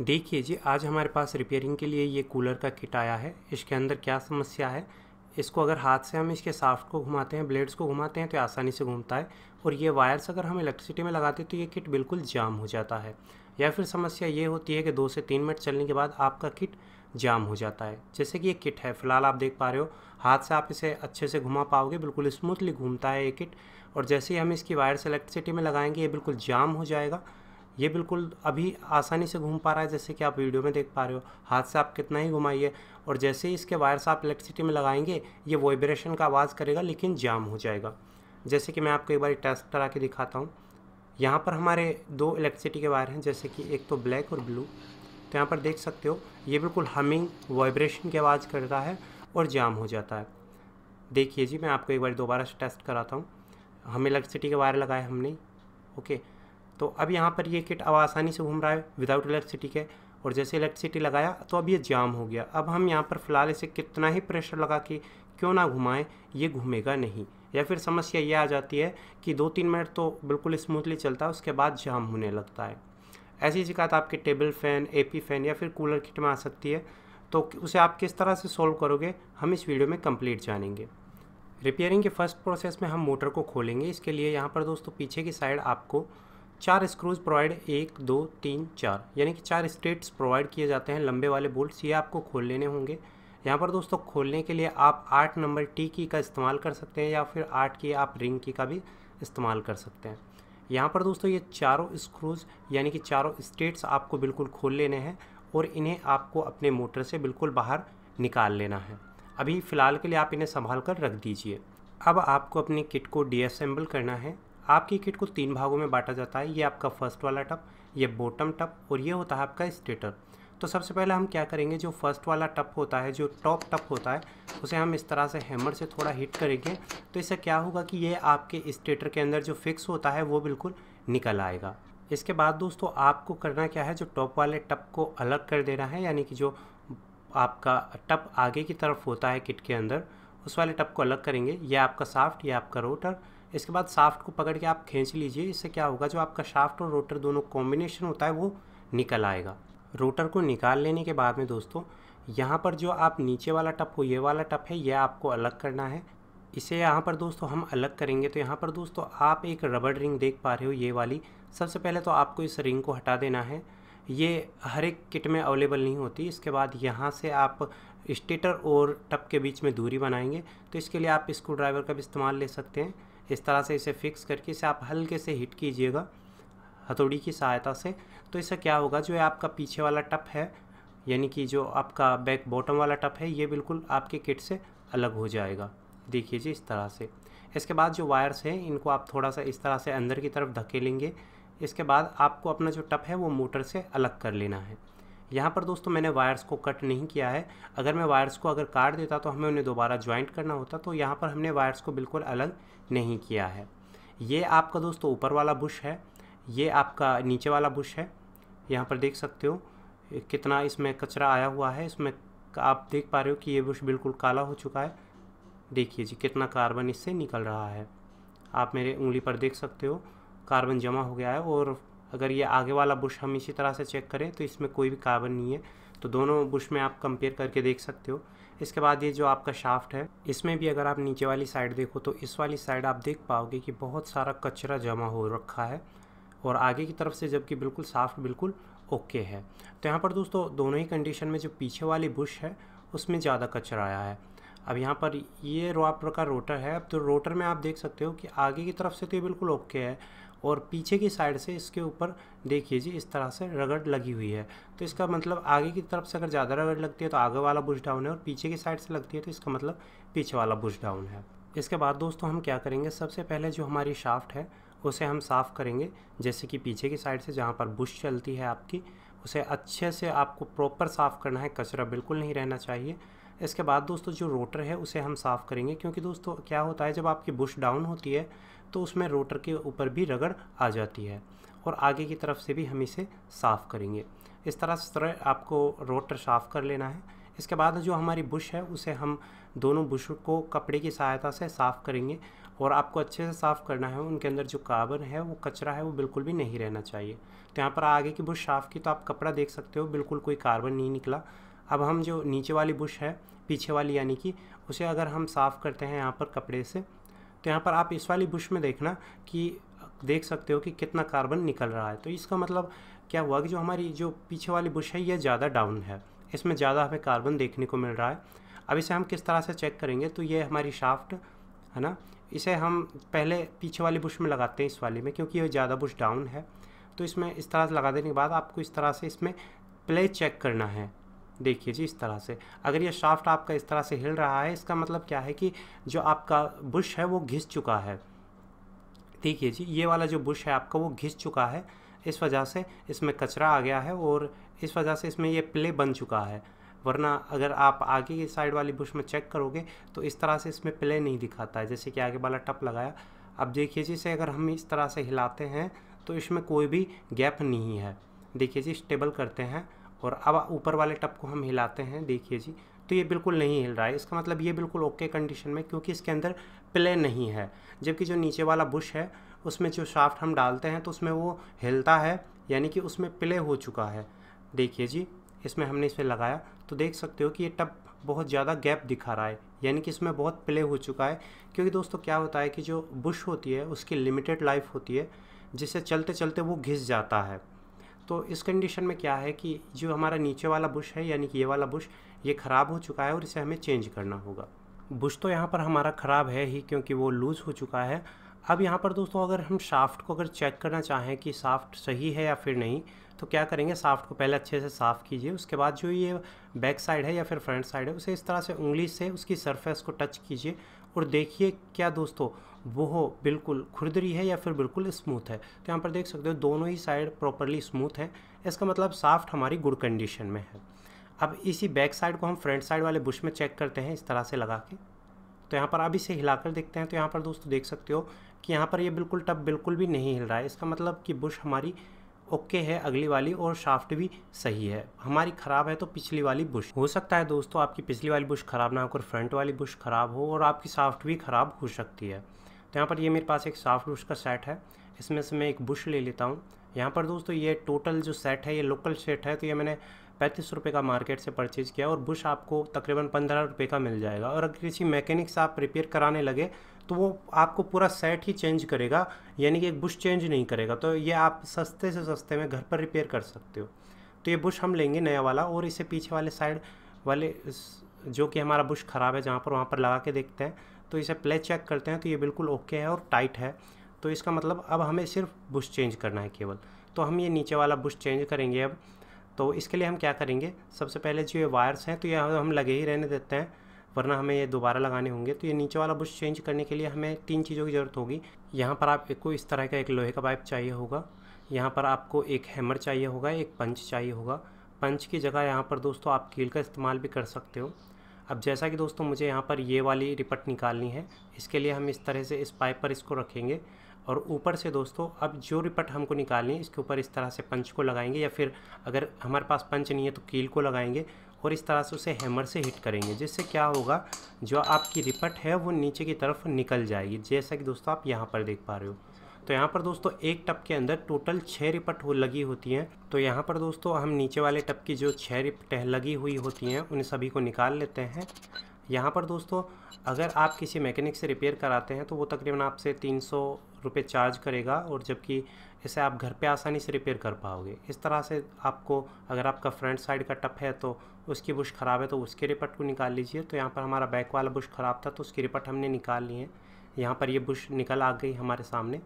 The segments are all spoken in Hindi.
देखिए जी आज हमारे पास रिपेयरिंग के लिए ये कूलर का किट आया है इसके अंदर क्या समस्या है इसको अगर हाथ से हम इसके साफ्ट को घुमाते हैं ब्लेड्स को घुमाते हैं तो आसानी से घूमता है और ये वायर्स अगर हम इलेक्ट्रिसिटी में लगाते हैं तो ये किट बिल्कुल जाम हो जाता है या फिर समस्या ये होती है कि दो से तीन मिनट चलने के बाद आपका किट जाम हो जाता है जैसे कि ये किट है फिलहाल आप देख पा रहे हो हाथ से आप इसे अच्छे से घुमा पाओगे बिल्कुल स्मूथली घूमता है ये किट और जैसे ही हम इसकी वायर्स इलेक्ट्रिसिटी में लगाएंगे ये बिल्कुल जाम हो जाएगा ये बिल्कुल अभी आसानी से घूम पा रहा है जैसे कि आप वीडियो में देख पा रहे हो हाथ से आप कितना ही घुमाइए और जैसे ही इसके वायर्स आप इलेक्ट्रिसिटी में लगाएंगे ये वाइब्रेशन का आवाज़ करेगा लेकिन जाम हो जाएगा जैसे कि मैं आपको एक बार टेस्ट करा के दिखाता हूँ यहाँ पर हमारे दो इलेक्ट्रिसिटी के वायर हैं जैसे कि एक तो ब्लैक और ब्लू तो यहाँ पर देख सकते हो ये बिल्कुल हमिंग वाइब्रेशन की आवाज़ करता है और जाम हो जाता है देखिए जी मैं आपको एक बार दोबारा से टेस्ट कराता हूँ हम इलेक्ट्रिसिटी के वायर लगाए हमने ओके तो अब यहाँ पर ये किट अब आसानी से घूम रहा है विदाउट इलेक्ट्रिसिटी के और जैसे इलेक्ट्रिसिटी लगाया तो अब ये जाम हो गया अब हम यहाँ पर फ़िलहाल इसे कितना ही प्रेशर लगा के क्यों ना घुमाएं ये घूमेगा नहीं या फिर समस्या ये आ जाती है कि दो तीन मिनट तो बिल्कुल स्मूथली चलता है उसके बाद जाम होने लगता है ऐसी शिकायत आपके टेबल फ़ैन ए फ़ैन या फिर कूलर किट में आ सकती है तो उसे आप किस तरह से सोल्व करोगे हम इस वीडियो में कम्प्लीट जानेंगे रिपेयरिंग के फर्स्ट प्रोसेस में हम मोटर को खोलेंगे इसके लिए यहाँ पर दोस्तों पीछे की साइड आपको चार स्क्रूज प्रोवाइड एक दो तीन चार यानी कि चार स्टेट्स प्रोवाइड किए जाते हैं लंबे वाले बोल्ट्स ये आपको खोल लेने होंगे यहाँ पर दोस्तों खोलने के लिए आप आठ नंबर टी की का इस्तेमाल कर सकते हैं या फिर आठ की आप रिंग की का भी इस्तेमाल कर सकते हैं यहाँ पर दोस्तों ये चारों स्क्रूज यानी कि चारों स्टेट्स आपको बिल्कुल खोल लेने हैं और इन्हें आपको अपने मोटर से बिल्कुल बाहर निकाल लेना है अभी फ़िलहाल के लिए आप इन्हें संभाल कर रख दीजिए अब आपको अपनी किट को डीअसेंबल करना है आपकी किट को तीन भागों में बांटा जाता है ये आपका फर्स्ट वाला टप ये बॉटम टप और ये होता है आपका स्टेटर तो सबसे पहले हम क्या करेंगे जो फर्स्ट वाला टप होता है जो टॉप टप होता है उसे हम इस तरह से हैमर से थोड़ा हिट करेंगे तो इससे क्या होगा कि ये आपके स्टेटर के अंदर जो फिक्स होता है वो बिल्कुल निकल आएगा इसके बाद दोस्तों आपको करना क्या है जो टॉप वाले टप को अलग कर देना है यानी कि जो आपका टप आगे की तरफ होता है किट के अंदर उस वाले टप को अलग करेंगे यह आपका साफ्ट या आपका रोटर इसके बाद शाफ्ट को पकड़ के आप खींच लीजिए इससे क्या होगा जो आपका शाफ्ट और रोटर दोनों कॉम्बिनेशन होता है वो निकल आएगा रोटर को निकाल लेने के बाद में दोस्तों यहाँ पर जो आप नीचे वाला टप हो ये वाला टप है यह आपको अलग करना है इसे यहाँ पर दोस्तों हम अलग करेंगे तो यहाँ पर दोस्तों आप एक रबड़ रिंग देख पा रहे हो ये वाली सबसे पहले तो आपको इस रिंग को हटा देना है ये हर एक किट में अवेलेबल नहीं होती इसके बाद यहाँ से आप स्टेटर और टप के बीच में दूरी बनाएंगे तो इसके लिए आप स्क्रू ड्राइवर का भी इस्तेमाल ले सकते हैं इस तरह से इसे फिक्स करके इसे आप हल्के से हिट कीजिएगा हथौड़ी की सहायता से तो इससे क्या होगा जो आपका पीछे वाला टप है यानी कि जो आपका बैक बॉटम वाला टप है ये बिल्कुल आपके किट से अलग हो जाएगा देखिए जी इस तरह से इसके बाद जो वायर्स हैं इनको आप थोड़ा सा इस तरह से अंदर की तरफ धकेलेंगे इसके बाद आपको अपना जो टप है वो मोटर से अलग कर लेना है यहाँ पर दोस्तों मैंने वायर्स को कट नहीं किया है अगर मैं वायर्स को अगर काट देता तो हमें उन्हें दोबारा ज्वाइंट करना होता तो यहाँ पर हमने वायर्स को बिल्कुल अलग नहीं किया है ये आपका दोस्तों ऊपर वाला बुश है ये आपका नीचे वाला बुश है यहाँ पर देख सकते हो कितना इसमें कचरा आया हुआ है इसमें आप देख पा रहे हो कि ये बुश बिल्कुल काला हो चुका है देखिए जी कितना कार्बन इससे निकल रहा है आप मेरे उंगली पर देख सकते हो कार्बन जमा हो गया है और अगर ये आगे वाला बुश हम इसी तरह से चेक करें तो इसमें कोई भी कार्बन नहीं है तो दोनों बुश में आप कंपेयर करके देख सकते हो इसके बाद ये जो आपका शाफ्ट है इसमें भी अगर आप नीचे वाली साइड देखो तो इस वाली साइड आप देख पाओगे कि बहुत सारा कचरा जमा हो रखा है और आगे की तरफ से जबकि बिल्कुल साफ्ट बिल्कुल ओके है तो यहाँ पर दोस्तों दोनों ही कंडीशन में जो पीछे वाली बुश है उसमें ज़्यादा कचरा आया है अब यहाँ पर ये रो आप का रोटर है अब तो रोटर में आप देख सकते हो कि आगे की तरफ से तो ये बिल्कुल ओके है और पीछे की साइड से इसके ऊपर देखिए जी इस तरह से रगड़ लगी हुई है तो इसका मतलब आगे की तरफ से अगर ज़्यादा रगड़ लगती है तो आगे वाला बुश डाउन है और पीछे की साइड से लगती है तो इसका मतलब पीछे वाला बुश डाउन है इसके बाद दोस्तों हम क्या करेंगे सबसे पहले जो हमारी शाफ्ट है उसे हम साफ़ करेंगे जैसे कि पीछे की साइड से जहाँ पर बुश चलती है आपकी उसे अच्छे से आपको प्रॉपर साफ़ करना है कचरा बिल्कुल नहीं रहना चाहिए इसके बाद दोस्तों जो रोटर है उसे हम साफ़ करेंगे क्योंकि दोस्तों क्या होता है जब आपकी बुश डाउन होती है तो उसमें रोटर के ऊपर भी रगड़ आ जाती है और आगे की तरफ से भी हम इसे साफ़ करेंगे इस तरह से आपको रोटर साफ़ कर लेना है इसके बाद जो हमारी बुश है उसे हम दोनों बुश को कपड़े की सहायता से साफ़ करेंगे और आपको अच्छे से साफ़ करना है उनके अंदर जो कार्बन है वो कचरा है वो बिल्कुल भी नहीं रहना चाहिए तो यहाँ पर आगे की बुश साफ़ की तो आप कपड़ा देख सकते हो बिल्कुल कोई कार्बन नहीं निकला अब हम जो नीचे वाली बुश है पीछे वाली यानी कि उसे अगर हम साफ़ करते हैं यहाँ पर कपड़े से तो यहाँ पर आप इस वाली बुश में देखना कि देख सकते हो कि कितना कार्बन निकल रहा है तो इसका मतलब क्या हुआ कि जो हमारी जो पीछे वाली बुश है ये ज़्यादा डाउन है इसमें ज़्यादा हमें कार्बन देखने को मिल रहा है अब इसे हम किस तरह से चेक करेंगे तो ये हमारी शाफ्ट है ना इसे हम पहले पीछे वाली बुश में लगाते हैं इस वाले में क्योंकि ये ज़्यादा बुश डाउन है तो इसमें इस तरह से लगा देने के बाद आपको इस तरह से इसमें प्ले चेक करना है देखिए जी इस तरह से अगर ये शाफ्ट आपका इस तरह से हिल रहा है इसका मतलब क्या है कि जो आपका बुश है वो घिस चुका है देखिए जी ये वाला जो बुश है आपका वो घिस चुका है इस वजह से इसमें कचरा आ गया है और इस वजह से इसमें ये प्ले बन चुका है वरना अगर आप आगे की साइड वाली बुश में चेक करोगे तो इस तरह से इसमें प्ले नहीं दिखाता है जैसे कि आगे वाला टप लगाया अब देखिए जी इसे अगर हम इस तरह से हिलाते हैं तो इसमें कोई भी गैप नहीं है देखिए जी स्टेबल करते हैं और अब ऊपर वाले टप को हम हिलाते हैं देखिए जी तो ये बिल्कुल नहीं हिल रहा है इसका मतलब ये बिल्कुल ओके कंडीशन में क्योंकि इसके अंदर प्ले नहीं है जबकि जो नीचे वाला बुश है उसमें जो शाफ्ट हम डालते हैं तो उसमें वो हिलता है यानी कि उसमें प्ले हो चुका है देखिए जी इसमें हमने इस पर लगाया तो देख सकते हो कि ये टप बहुत ज़्यादा गैप दिखा रहा है यानी कि इसमें बहुत प्ले हो चुका है क्योंकि दोस्तों क्या होता है कि जो बुश होती है उसकी लिमिटेड लाइफ होती है जिससे चलते चलते वो घिस जाता है तो इस कंडीशन में क्या है कि जो हमारा नीचे वाला बुश है यानी कि ये वाला बुश ये ख़राब हो चुका है और इसे हमें चेंज करना होगा बुश तो यहाँ पर हमारा ख़राब है ही क्योंकि वो लूज़ हो चुका है अब यहाँ पर दोस्तों अगर हम शाफ्ट को अगर चेक करना चाहें कि साफ्ट सही है या फिर नहीं तो क्या करेंगे साफ्ट को पहले अच्छे से साफ़ कीजिए उसके बाद जो ये बैक साइड है या फिर फ्रंट साइड है उसे इस तरह से उंगली से उसकी सरफेस को टच कीजिए और देखिए क्या दोस्तों वो बिल्कुल खुरदरी है या फिर बिल्कुल स्मूथ है तो यहाँ पर देख सकते हो दोनों ही साइड प्रॉपरली स्मूथ है इसका मतलब साफ्ट हमारी गुड कंडीशन में है अब इसी बैक साइड को हम फ्रंट साइड वाले बुश में चेक करते हैं इस तरह से लगा के तो यहाँ पर आप इसे हिलाकर देखते हैं तो यहाँ पर दोस्तों देख सकते हो कि यहाँ पर ये बिल्कुल टप बिल्कुल भी नहीं हिल रहा है इसका मतलब कि बुश हमारी ओके okay है अगली वाली और शाफ्ट भी सही है हमारी ख़राब है तो पिछली वाली बुश हो सकता है दोस्तों आपकी पिछली वाली बुश ख़राब ना होकर फ्रंट वाली बुश ख़राब हो और आपकी शाफ्ट भी ख़राब हो सकती है तो यहाँ पर ये मेरे पास एक साफ बुश का सेट है इसमें से मैं एक बुश ले लेता हूँ यहाँ पर दोस्तों ये टोटल जो सेट है ये लोकल सेट है तो ये मैंने पैंतीस रुपये का मार्केट से परचेज़ किया और बुश आपको तकरीबन पंद्रह रुपये का मिल जाएगा और अगर किसी मैकेनिक से आप रिपेयर कराने लगे तो वो आपको पूरा सेट ही चेंज करेगा यानी कि एक बुश चेंज नहीं करेगा तो ये आप सस्ते से सस्ते में घर पर रिपेयर कर सकते हो तो ये बुश हम लेंगे नया वाला और इसे पीछे वाले साइड वाले जो कि हमारा बुश ख़राब है जहाँ पर वहाँ पर लगा के देखते हैं तो इसे प्ले चेक करते हैं तो ये बिल्कुल ओके है और टाइट है तो इसका मतलब अब हमें सिर्फ बुश चेंज करना है केवल तो हम ये नीचे वाला बुश चेंज करेंगे अब तो इसके लिए हम क्या करेंगे सबसे पहले जो ये वायर्स हैं तो ये हम लगे ही रहने देते हैं वरना हमें ये दोबारा लगाने होंगे तो ये नीचे वाला बुश चेंज करने के लिए हमें तीन चीज़ों की ज़रूरत होगी यहाँ पर आपको इस तरह का एक लोहे का पाइप चाहिए होगा यहाँ पर आपको एक हैमर चाहिए होगा एक पंच चाहिए होगा पंच की जगह यहाँ पर दोस्तों आप कील का इस्तेमाल भी कर सकते हो अब जैसा कि दोस्तों मुझे यहाँ पर ये वाली रिपट निकालनी है इसके लिए हम इस तरह से इस पाइप पर इसको रखेंगे और ऊपर से दोस्तों अब जो रिपट हमको निकालनी है इसके ऊपर इस तरह से पंच को लगाएंगे या फिर अगर हमारे पास पंच नहीं है तो कील को लगाएंगे और इस तरह से उसे हैमर से हिट करेंगे जिससे क्या होगा जो आपकी रिपट है वो नीचे की तरफ निकल जाएगी जैसा कि दोस्तों आप यहाँ पर देख पा रहे हो तो यहाँ पर दोस्तों एक टप के अंदर टोटल छः रिपट हो लगी होती हैं तो यहाँ पर दोस्तों हम नीचे वाले टप की जो छः रिपट लगी हुई होती हैं उन सभी को निकाल लेते हैं यहाँ पर दोस्तों अगर आप किसी मैकेनिक से रिपेयर कराते हैं तो वो तकरीबन आपसे तीन सौ रुपये चार्ज करेगा और जबकि इसे आप घर पे आसानी से रिपेयर कर पाओगे इस तरह से आपको अगर आपका फ्रंट साइड का टप है तो उसकी बुश ख़राब है तो उसके रिपट को निकाल लीजिए तो यहाँ पर हमारा बैक वाला बुश ख़राब था तो उसकी रिपट हमने निकाल ली है यहाँ पर ये बुश निकल आ गई हमारे सामने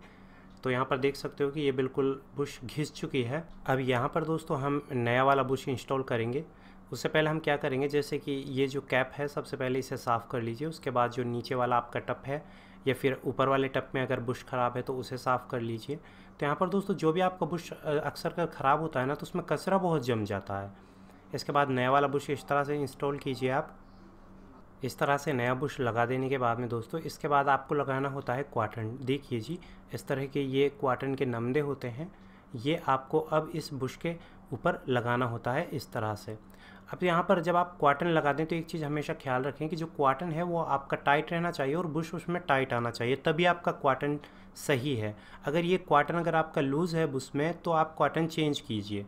तो यहाँ पर देख सकते हो कि ये बिल्कुल बुश घिस चुकी है अब यहाँ पर दोस्तों हम नया वाला बुश इंस्टॉल करेंगे उससे पहले हम क्या करेंगे जैसे कि ये जो कैप है सबसे पहले इसे साफ़ कर लीजिए उसके बाद जो नीचे वाला आपका टप है या फिर ऊपर वाले टप में अगर बुश ख़राब है तो उसे साफ़ कर लीजिए तो यहाँ पर दोस्तों जो भी आपका बुश अक्सर कर ख़राब होता है ना तो उसमें कचरा बहुत जम जाता है इसके बाद नया वाला बुश इस तरह से इंस्टॉल कीजिए आप इस तरह से नया बुश लगा देने के बाद में दोस्तों इसके बाद आपको लगाना होता है क्वाटन देखिए जी इस तरह के ये क्वाटन के नमदे होते हैं ये आपको अब इस बुश के ऊपर लगाना होता है इस तरह से अब यहाँ पर जब आप क्वाटन लगा दें तो एक चीज़ हमेशा ख्याल रखें कि जो क्वाटन है वो आपका टाइट रहना चाहिए और बुश उसमें टाइट आना चाहिए तभी आपका क्वाटन सही है अगर ये क्वाटन अगर आपका लूज़ है बुश में तो आप क्वाटन चेंज कीजिए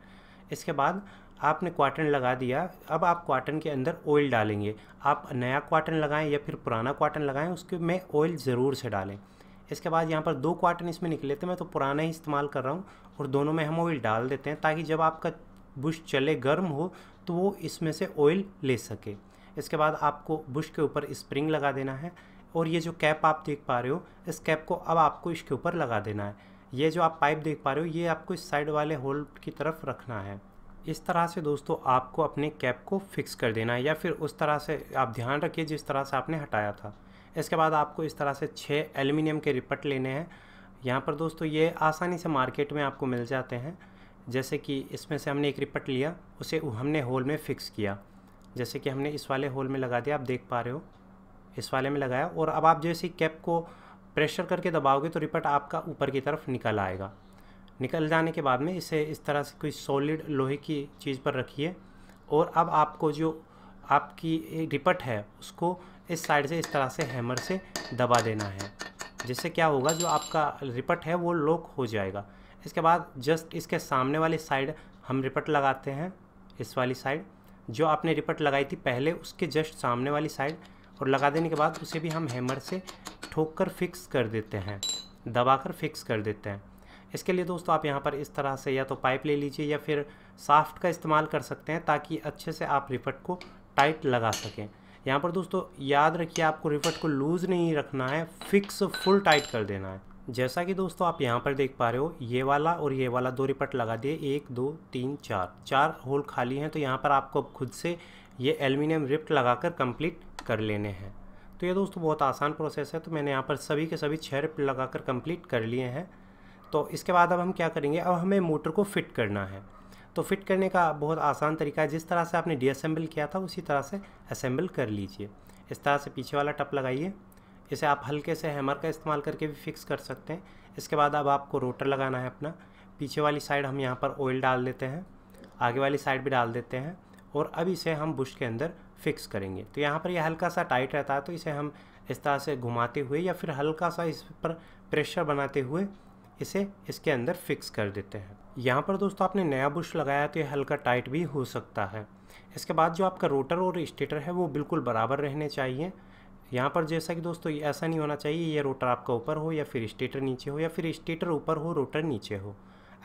इसके बाद आपने क्वाटन लगा दिया अब आप क्वाटन के अंदर ऑयल डालेंगे आप नया क्वाटन लगाएं या फिर पुराना क्वाटन लगाएं उसके में ऑयल ज़रूर से डालें इसके बाद यहाँ पर दो क्वाटन इसमें निकले थे मैं तो पुराना ही इस्तेमाल कर रहा हूँ और दोनों में हम ऑयल डाल देते हैं ताकि जब आपका बुश चले गर्म हो तो वो इसमें से ऑयल ले सके इसके बाद आपको बुश के ऊपर स्प्रिंग लगा देना है और ये जो कैप आप देख पा रहे हो इस कैप को अब आपको इसके ऊपर लगा देना है ये जो आप पाइप देख पा रहे हो ये आपको इस साइड वाले होल की तरफ रखना है इस तरह से दोस्तों आपको अपने कैप को फिक्स कर देना है या फिर उस तरह से आप ध्यान रखिए जिस तरह से आपने हटाया था इसके बाद आपको इस तरह से छः एल्युमिनियम के रिपट लेने हैं यहाँ पर दोस्तों ये आसानी से मार्केट में आपको मिल जाते हैं जैसे कि इसमें से हमने एक रिपट लिया उसे हमने होल में फ़िक्स किया जैसे कि हमने इस वाले होल में लगा दिया आप देख पा रहे हो इस वाले में लगाया और अब आप जैसे कैप को प्रेशर करके दबाओगे तो रिपट आपका ऊपर की तरफ निकल आएगा निकल जाने के बाद में इसे इस तरह से कोई सॉलिड लोहे की चीज़ पर रखिए और अब आपको जो आपकी रिपट है उसको इस साइड से इस तरह से हैमर से दबा देना है जिससे क्या होगा जो आपका रिपट है वो लॉक हो जाएगा इसके बाद जस्ट इसके सामने वाली साइड हम रिपट लगाते हैं इस वाली साइड जो आपने रिपट लगाई थी पहले उसके जस्ट सामने वाली साइड और लगा देने के बाद उसे भी हम हैमर से ठोक कर फिक्स कर देते हैं दबा कर फिक्स कर देते हैं इसके लिए दोस्तों आप यहाँ पर इस तरह से या तो पाइप ले लीजिए या फिर साफ्ट का इस्तेमाल कर सकते हैं ताकि अच्छे से आप रिफट को टाइट लगा सकें यहाँ पर दोस्तों याद रखिए आपको रिफट को लूज़ नहीं रखना है फिक्स फुल टाइट कर देना है जैसा कि दोस्तों आप यहाँ पर देख पा रहे हो ये वाला और ये वाला दो रिपट लगा दिए एक दो तीन चार चार होल खाली हैं तो यहाँ पर आपको खुद से ये एल्युमिनियम रिप्ट लगाकर कंप्लीट कर लेने हैं तो ये दोस्तों बहुत आसान प्रोसेस है तो मैंने यहाँ पर सभी के सभी छः रिप्ट कर कम्प्लीट कर लिए हैं तो इसके बाद अब हम क्या करेंगे अब हमें मोटर को फिट करना है तो फिट करने का बहुत आसान तरीका है जिस तरह से आपने डिसम्बल किया था उसी तरह से असेंबल कर लीजिए इस तरह से पीछे वाला टप लगाइए इसे आप हल्के से हैमर का इस्तेमाल करके भी फिक्स कर सकते हैं इसके बाद अब आपको रोटर लगाना है अपना पीछे वाली साइड हम यहाँ पर ऑयल डाल देते हैं आगे वाली साइड भी डाल देते हैं और अब इसे हम बुश के अंदर फिक्स करेंगे तो यहाँ पर यह हल्का सा टाइट रहता है तो इसे हम इस तरह से घुमाते हुए या फिर हल्का सा इस पर प्रेशर बनाते हुए इसे इसके अंदर फिक्स कर देते हैं यहाँ पर दोस्तों आपने नया बुश लगाया तो ये हल्का टाइट भी हो सकता है इसके बाद जो आपका रोटर और स्टेटर है वो बिल्कुल बराबर रहने चाहिए यहाँ पर जैसा कि दोस्तों ऐसा नहीं होना चाहिए ये रोटर आपका ऊपर हो या फिर स्टेटर नीचे हो या फिर स्टेटर ऊपर हो रोटर नीचे हो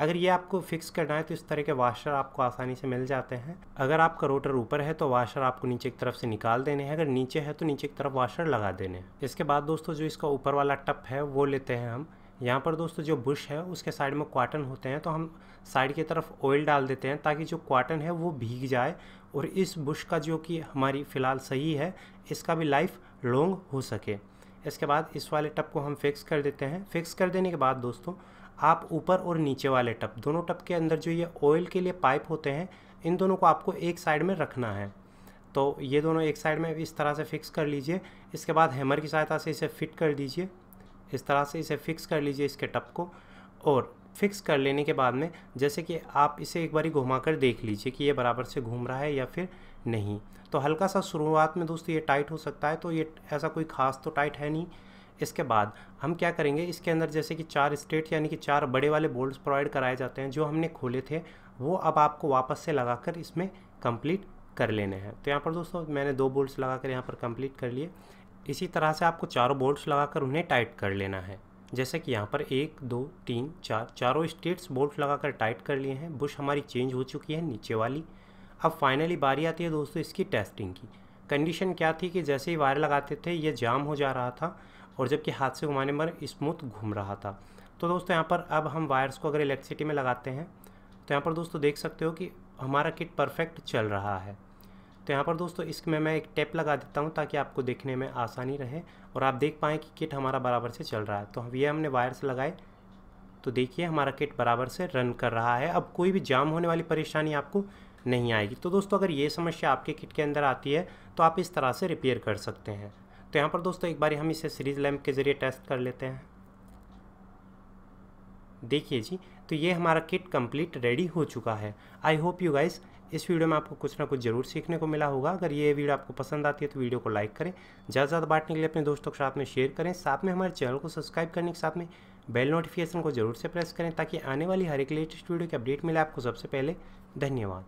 अगर ये आपको फिक्स करना है तो इस तरह के वाशर आपको आसानी से मिल जाते हैं अगर आपका रोटर ऊपर है तो वाशर आपको नीचे की तरफ से निकाल देने हैं अगर नीचे है तो नीचे की तरफ वाशर लगा देने हैं इसके बाद दोस्तों जो इसका ऊपर वाला टप है वो लेते हैं हम यहाँ पर दोस्तों जो बुश है उसके साइड में क्वाटन होते हैं तो हम साइड की तरफ ऑयल डाल देते हैं ताकि जो क्वाटन है वो भीग जाए और इस बुश का जो कि हमारी फ़िलहाल सही है इसका भी लाइफ लॉन्ग हो सके इसके बाद इस वाले टप को हम फिक्स कर देते हैं फिक्स कर देने के बाद दोस्तों आप ऊपर और नीचे वाले टप दोनों टप के अंदर जो ये ऑयल के लिए पाइप होते हैं इन दोनों को आपको एक साइड में रखना है तो ये दोनों एक साइड में इस तरह से फिक्स कर लीजिए इसके बाद हैमर की सहायता से इसे फिट कर दीजिए इस तरह से इसे फिक्स कर लीजिए इसके टप को और फिक्स कर लेने के बाद में जैसे कि आप इसे एक बारी घुमा कर देख लीजिए कि ये बराबर से घूम रहा है या फिर नहीं तो हल्का सा शुरुआत में दोस्तों ये टाइट हो सकता है तो ये ऐसा कोई ख़ास तो टाइट है नहीं इसके बाद हम क्या करेंगे इसके अंदर जैसे कि चार स्टेट यानी कि चार बड़े वाले बोल्ट प्रोवाइड कराए जाते हैं जो हमने खोले थे वो अब आपको वापस से लगा कर इसमें कंप्लीट कर लेने हैं तो यहाँ पर दोस्तों मैंने दो बोल्ट्स लगा कर यहाँ पर कंप्लीट कर लिए इसी तरह से आपको चारों बोल्ट्स लगाकर उन्हें टाइट कर लेना है जैसे कि यहाँ पर एक दो तीन चार चारों स्टेट्स बोल्ट लगाकर टाइट कर लिए हैं बुश हमारी चेंज हो चुकी है नीचे वाली अब फाइनली बारी आती है दोस्तों इसकी टेस्टिंग की कंडीशन क्या थी कि जैसे ही वायर लगाते थे ये जाम हो जा रहा था और जबकि हाथ से घुमाने पर स्मूथ घूम रहा था तो दोस्तों यहाँ पर अब हम वायर्स को अगर इलेक्ट्रिसिटी में लगाते हैं तो यहाँ पर दोस्तों देख सकते हो कि हमारा किट परफेक्ट चल रहा है तो यहाँ पर दोस्तों इसमें मैं एक टैप लगा देता हूँ ताकि आपको देखने में आसानी रहे और आप देख पाएँ कि किट हमारा बराबर से चल रहा है तो ये हमने वायर से लगाए तो देखिए हमारा किट बराबर से रन कर रहा है अब कोई भी जाम होने वाली परेशानी आपको नहीं आएगी तो दोस्तों अगर ये समस्या आपके किट के अंदर आती है तो आप इस तरह से रिपेयर कर सकते हैं तो यहाँ पर दोस्तों एक बार हम इसे सीरीज लैम्प के ज़रिए टेस्ट कर लेते हैं देखिए जी तो ये हमारा किट कंप्लीट रेडी हो चुका है आई होप यू गाइज़ इस वीडियो में आपको कुछ ना कुछ जरूर सीखने को मिला होगा अगर ये वीडियो आपको पसंद आती है तो वीडियो को लाइक करें ज़्यादा ज़्यादा बांटने के लिए अपने दोस्तों के साथ में शेयर करें साथ में हमारे चैनल को सब्सक्राइब करने के साथ में बेल नोटिफिकेशन को जरूर से प्रेस करें ताकि आने वाली हर एक लेटेस्ट वीडियो की अपडेट मिले आपको सबसे पहले धन्यवाद